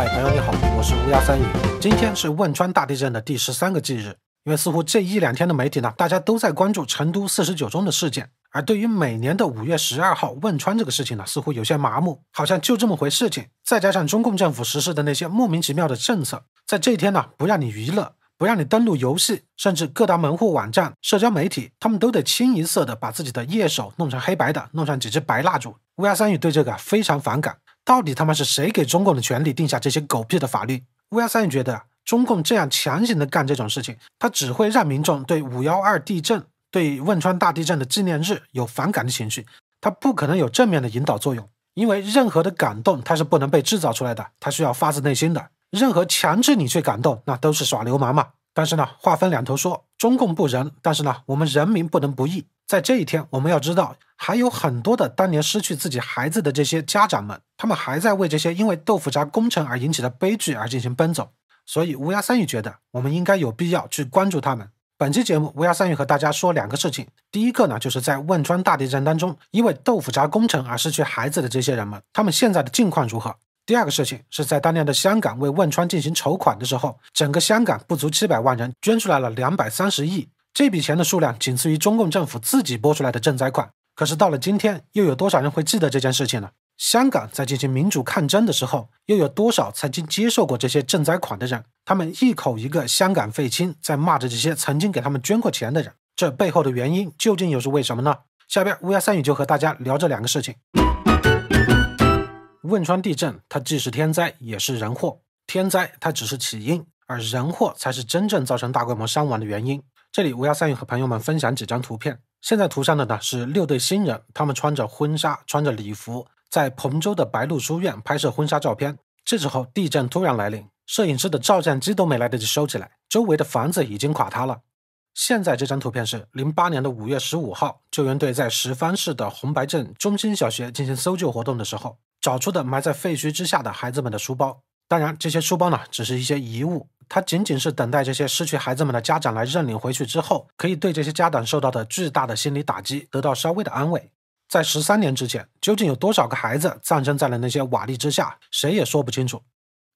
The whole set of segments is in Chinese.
嗨，朋友你好，我是乌鸦三爷。今天是汶川大地震的第十三个忌日，因为似乎这一两天的媒体呢，大家都在关注成都四十九中的事件，而对于每年的五月十二号汶川这个事情呢，似乎有些麻木，好像就这么回事情。再加上中共政府实施的那些莫名其妙的政策，在这一天呢，不让你娱乐，不让你登录游戏，甚至各大门户网站、社交媒体，他们都得清一色的把自己的夜首弄成黑白的，弄上几支白蜡烛。乌鸦三爷对这个非常反感。到底他妈是谁给中共的权力定下这些狗屁的法律？乌鸦三爷觉得，中共这样强行的干这种事情，他只会让民众对五幺二地震、对汶川大地震的纪念日有反感的情绪，他不可能有正面的引导作用。因为任何的感动，他是不能被制造出来的，他需要发自内心的。任何强制你去感动，那都是耍流氓嘛。但是呢，话分两头说，中共不仁，但是呢，我们人民不能不义。在这一天，我们要知道，还有很多的当年失去自己孩子的这些家长们，他们还在为这些因为豆腐渣工程而引起的悲剧而进行奔走。所以乌鸦三宇觉得，我们应该有必要去关注他们。本期节目，乌鸦三宇和大家说两个事情。第一个呢，就是在汶川大地震当中，因为豆腐渣工程而失去孩子的这些人们，他们现在的境况如何？第二个事情是在当年的香港为汶川进行筹款的时候，整个香港不足七百万人捐出来了两百三十亿。这笔钱的数量仅次于中共政府自己拨出来的赈灾款，可是到了今天，又有多少人会记得这件事情呢？香港在进行民主抗争的时候，又有多少曾经接受过这些赈灾款的人，他们一口一个“香港废青”，在骂着这些曾经给他们捐过钱的人，这背后的原因究竟又是为什么呢？下边乌鸦三语就和大家聊这两个事情。汶川地震，它既是天灾，也是人祸。天灾它只是起因，而人祸才是真正造成大规模伤亡的原因。这里我要善于和朋友们分享几张图片。现在图上的呢是六对新人，他们穿着婚纱，穿着礼服，在彭州的白鹿书院拍摄婚纱照片。这时候地震突然来临，摄影师的照相机都没来得及收起来，周围的房子已经垮塌了。现在这张图片是零八年的五月十五号，救援队在石方市的红白镇中心小学进行搜救活动的时候，找出的埋在废墟之下的孩子们的书包。当然，这些书包呢，只是一些遗物，它仅仅是等待这些失去孩子们的家长来认领回去之后，可以对这些家长受到的巨大的心理打击得到稍微的安慰。在十三年之前，究竟有多少个孩子葬身在了那些瓦砾之下，谁也说不清楚。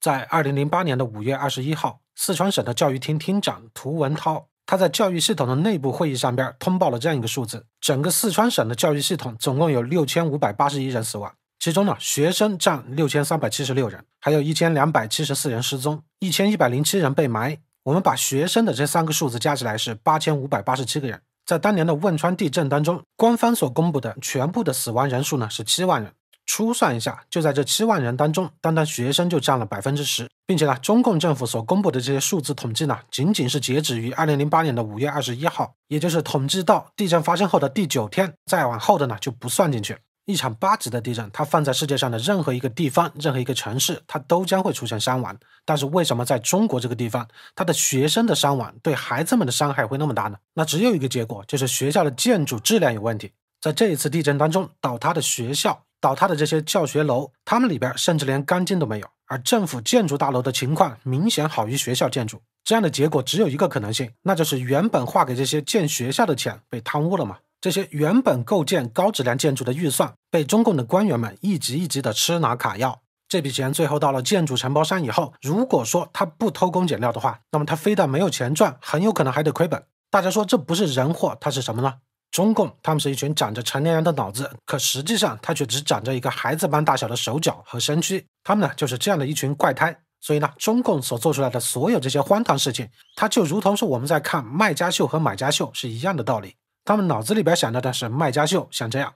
在二零零八年的五月二十一号，四川省的教育厅厅长涂文涛，他在教育系统的内部会议上边通报了这样一个数字：整个四川省的教育系统总共有六千五百八十一人死亡。其中呢，学生占六千三百七十六人，还有一千两百七十四人失踪，一千一百零七人被埋。我们把学生的这三个数字加起来是八千五百八十七个人。在当年的汶川地震当中，官方所公布的全部的死亡人数呢是七万人。初算一下，就在这七万人当中，单单学生就占了百分之十。并且呢，中共政府所公布的这些数字统计呢，仅仅是截止于二零零八年的五月二十一号，也就是统计到地震发生后的第九天，再往后的呢就不算进去了。一场八级的地震，它放在世界上的任何一个地方、任何一个城市，它都将会出现伤亡。但是为什么在中国这个地方，它的学生的伤亡对孩子们的伤害会那么大呢？那只有一个结果，就是学校的建筑质量有问题。在这一次地震当中，倒塌的学校、倒塌的这些教学楼，他们里边甚至连钢筋都没有。而政府建筑大楼的情况明显好于学校建筑，这样的结果只有一个可能性，那就是原本划给这些建学校的钱被贪污了嘛。这些原本构建高质量建筑的预算，被中共的官员们一级一级的吃拿卡要。这笔钱最后到了建筑承包商以后，如果说他不偷工减料的话，那么他非但没有钱赚，很有可能还得亏本。大家说这不是人祸，他是什么呢？中共他们是一群长着成年人的脑子，可实际上他却只长着一个孩子般大小的手脚和身躯。他们呢就是这样的一群怪胎。所以呢，中共所做出来的所有这些荒唐事情，它就如同是我们在看卖家秀和买家秀是一样的道理。他们脑子里边想到的是卖家秀，像这样，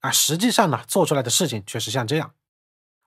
啊，实际上呢，做出来的事情却是像这样。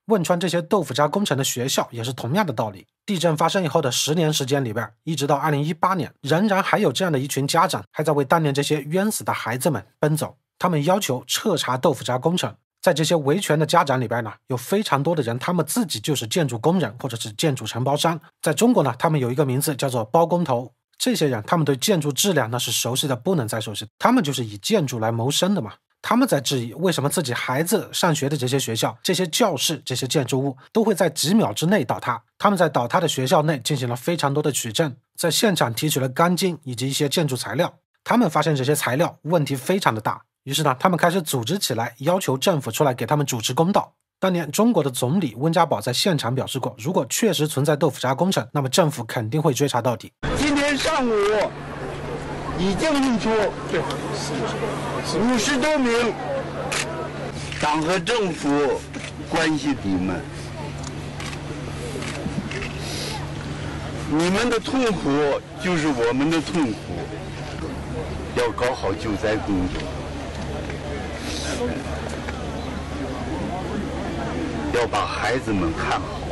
汶川这些豆腐渣工程的学校也是同样的道理。地震发生以后的十年时间里边，一直到二零一八年，仍然还有这样的一群家长还在为当年这些冤死的孩子们奔走。他们要求彻查豆腐渣工程。在这些维权的家长里边呢，有非常多的人，他们自己就是建筑工人或者是建筑承包商。在中国呢，他们有一个名字叫做包工头。这些人，他们对建筑质量那是熟悉的不能再熟悉，他们就是以建筑来谋生的嘛。他们在质疑为什么自己孩子上学的这些学校、这些教室、这些建筑物都会在几秒之内倒塌。他们在倒塌的学校内进行了非常多的取证，在现场提取了钢筋以及一些建筑材料。他们发现这些材料问题非常的大，于是呢，他们开始组织起来，要求政府出来给他们主持公道。当年中国的总理温家宝在现场表示过，如果确实存在豆腐渣工程，那么政府肯定会追查到底。今天上午已经运出五十多名。党和政府关系你们，你们的痛苦就是我们的痛苦，要搞好救灾工作。要把孩子们看好。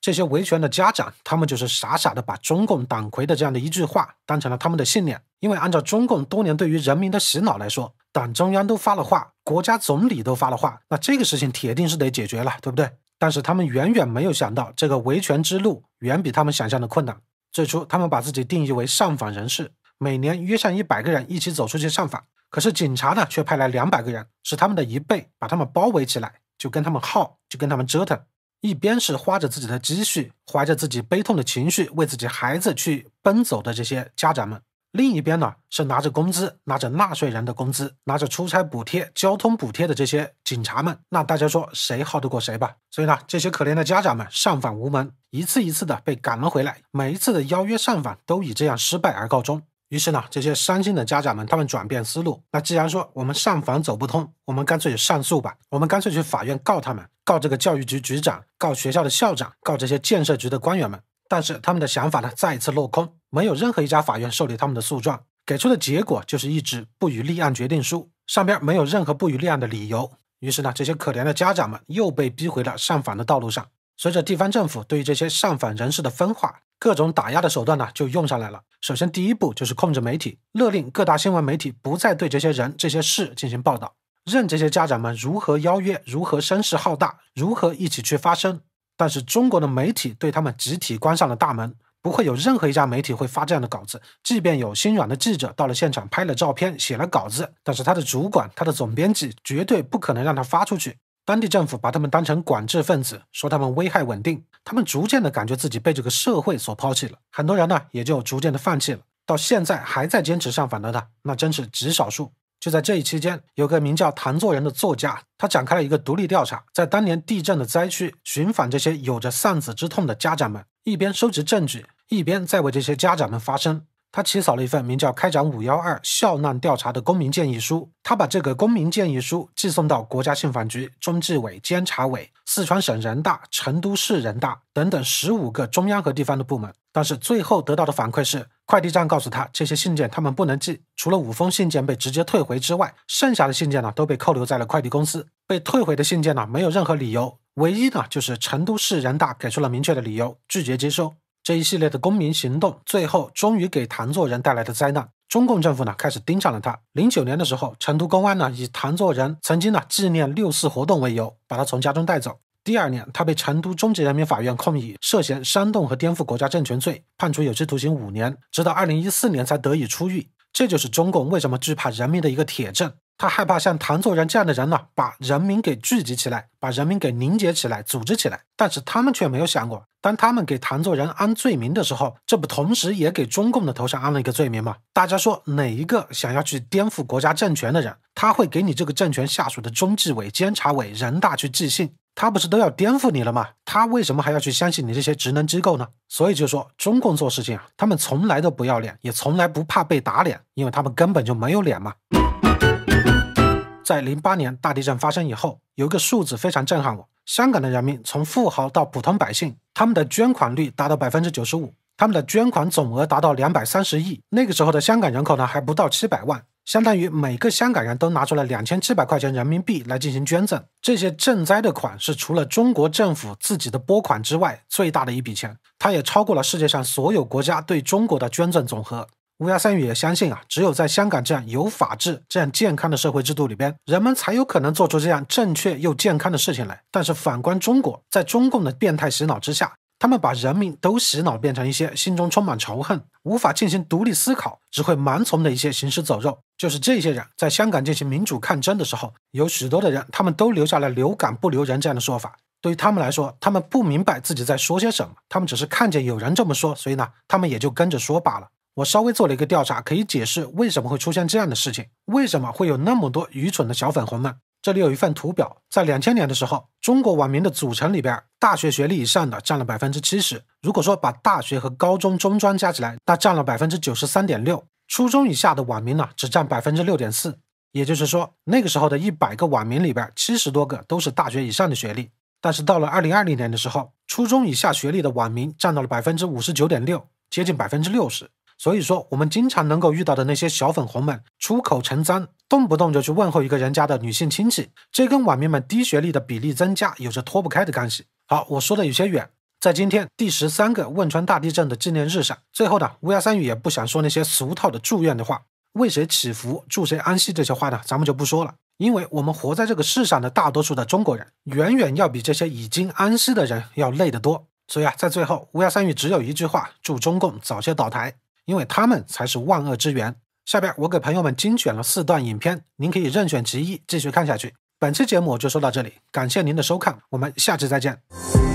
这些维权的家长，他们就是傻傻的把中共党魁的这样的一句话当成了他们的信念，因为按照中共多年对于人民的洗脑来说，党中央都发了话，国家总理都发了话，那这个事情铁定是得解决了，对不对？但是他们远远没有想到，这个维权之路远比他们想象的困难。最初，他们把自己定义为上访人士，每年约上一百个人一起走出去上访，可是警察呢却派来两百个人，是他们的一倍，把他们包围起来。就跟他们耗，就跟他们折腾。一边是花着自己的积蓄，怀着自己悲痛的情绪，为自己孩子去奔走的这些家长们；另一边呢，是拿着工资，拿着纳税人的工资，拿着出差补贴、交通补贴的这些警察们。那大家说，谁耗得过谁吧？所以呢，这些可怜的家长们上访无门，一次一次的被赶了回来，每一次的邀约上访都以这样失败而告终。于是呢，这些伤心的家长们，他们转变思路。那既然说我们上访走不通，我们干脆上诉吧。我们干脆去法院告他们，告这个教育局局长，告学校的校长，告这些建设局的官员们。但是他们的想法呢，再一次落空，没有任何一家法院受理他们的诉状，给出的结果就是一直不予立案决定书，上边没有任何不予立案的理由。于是呢，这些可怜的家长们又被逼回了上访的道路上。随着地方政府对于这些上访人士的分化。各种打压的手段呢，就用上来了。首先，第一步就是控制媒体，勒令各大新闻媒体不再对这些人、这些事进行报道。任这些家长们如何邀约，如何声势浩大，如何一起去发声，但是中国的媒体对他们集体关上了大门，不会有任何一家媒体会发这样的稿子。即便有心软的记者到了现场拍了照片、写了稿子，但是他的主管、他的总编辑绝对不可能让他发出去。当地政府把他们当成管制分子，说他们危害稳定。他们逐渐的感觉自己被这个社会所抛弃了，很多人呢也就逐渐的放弃了。到现在还在坚持上访的呢，那真是极少数。就在这一期间，有个名叫唐作人的作家，他展开了一个独立调查，在当年地震的灾区寻访这些有着丧子之痛的家长们，一边收集证据，一边在为这些家长们发声。他起草了一份名叫《开展“五幺二”校难调查》的公民建议书，他把这个公民建议书寄送到国家信访局、中纪委、监察委、四川省人大、成都市人大等等十五个中央和地方的部门。但是最后得到的反馈是，快递站告诉他这些信件他们不能寄，除了五封信件被直接退回之外，剩下的信件呢都被扣留在了快递公司。被退回的信件呢没有任何理由，唯一呢就是成都市人大给出了明确的理由，拒绝接收。这一系列的公民行动，最后终于给谭作人带来的灾难。中共政府呢，开始盯上了他。零九年的时候，成都公安呢，以谭作人曾经呢纪念六四活动为由，把他从家中带走。第二年，他被成都中级人民法院控以涉嫌煽动和颠覆国家政权罪，判处有期徒刑五年，直到二零一四年才得以出狱。这就是中共为什么惧怕人民的一个铁证。他害怕像唐作人这样的人呢，把人民给聚集起来，把人民给凝结起来，组织起来。但是他们却没有想过，当他们给唐作人安罪名的时候，这不同时也给中共的头上安了一个罪名吗？大家说，哪一个想要去颠覆国家政权的人，他会给你这个政权下属的中纪委、监察委、人大去寄信？他不是都要颠覆你了吗？他为什么还要去相信你这些职能机构呢？所以就说，中共做事情啊，他们从来都不要脸，也从来不怕被打脸，因为他们根本就没有脸嘛。在零八年大地震发生以后，有一个数字非常震撼我：香港的人民从富豪到普通百姓，他们的捐款率达到百分之九十五，他们的捐款总额达到两百三十亿。那个时候的香港人口呢还不到七百万，相当于每个香港人都拿出了两千七百块钱人民币来进行捐赠。这些赈灾的款是除了中国政府自己的拨款之外最大的一笔钱，它也超过了世界上所有国家对中国的捐赠总和。乌鸦三语也相信啊，只有在香港这样有法治、这样健康的社会制度里边，人们才有可能做出这样正确又健康的事情来。但是反观中国，在中共的变态洗脑之下，他们把人民都洗脑变成一些心中充满仇恨、无法进行独立思考、只会盲从的一些行尸走肉。就是这些人，在香港进行民主抗争的时候，有许多的人，他们都留下了“留感不留人”这样的说法。对于他们来说，他们不明白自己在说些什么，他们只是看见有人这么说，所以呢，他们也就跟着说罢了。我稍微做了一个调查，可以解释为什么会出现这样的事情，为什么会有那么多愚蠢的小粉红们？这里有一份图表，在两千年的时候，中国网民的组成里边，大学学历以上的占了百分之七十。如果说把大学和高中、中专加起来，那占了百分之九十三点六。初中以下的网民呢，只占百分之六点四。也就是说，那个时候的一百个网民里边，七十多个都是大学以上的学历。但是到了二零二零年的时候，初中以下学历的网民占到了百分之五十九点六，接近百分之六十。所以说，我们经常能够遇到的那些小粉红们出口成脏，动不动就去问候一个人家的女性亲戚，这跟网民们低学历的比例增加有着脱不开的关系。好，我说的有些远，在今天第十三个汶川大地震的纪念日上，最后呢，乌鸦三语也不想说那些俗套的祝愿的话，为谁祈福，祝谁安息这些话呢，咱们就不说了，因为我们活在这个世上的大多数的中国人，远远要比这些已经安息的人要累得多，所以啊，在最后，乌鸦三语只有一句话：祝中共早些倒台。因为他们才是万恶之源。下边我给朋友们精选了四段影片，您可以任选其一继续看下去。本期节目就说到这里，感谢您的收看，我们下期再见。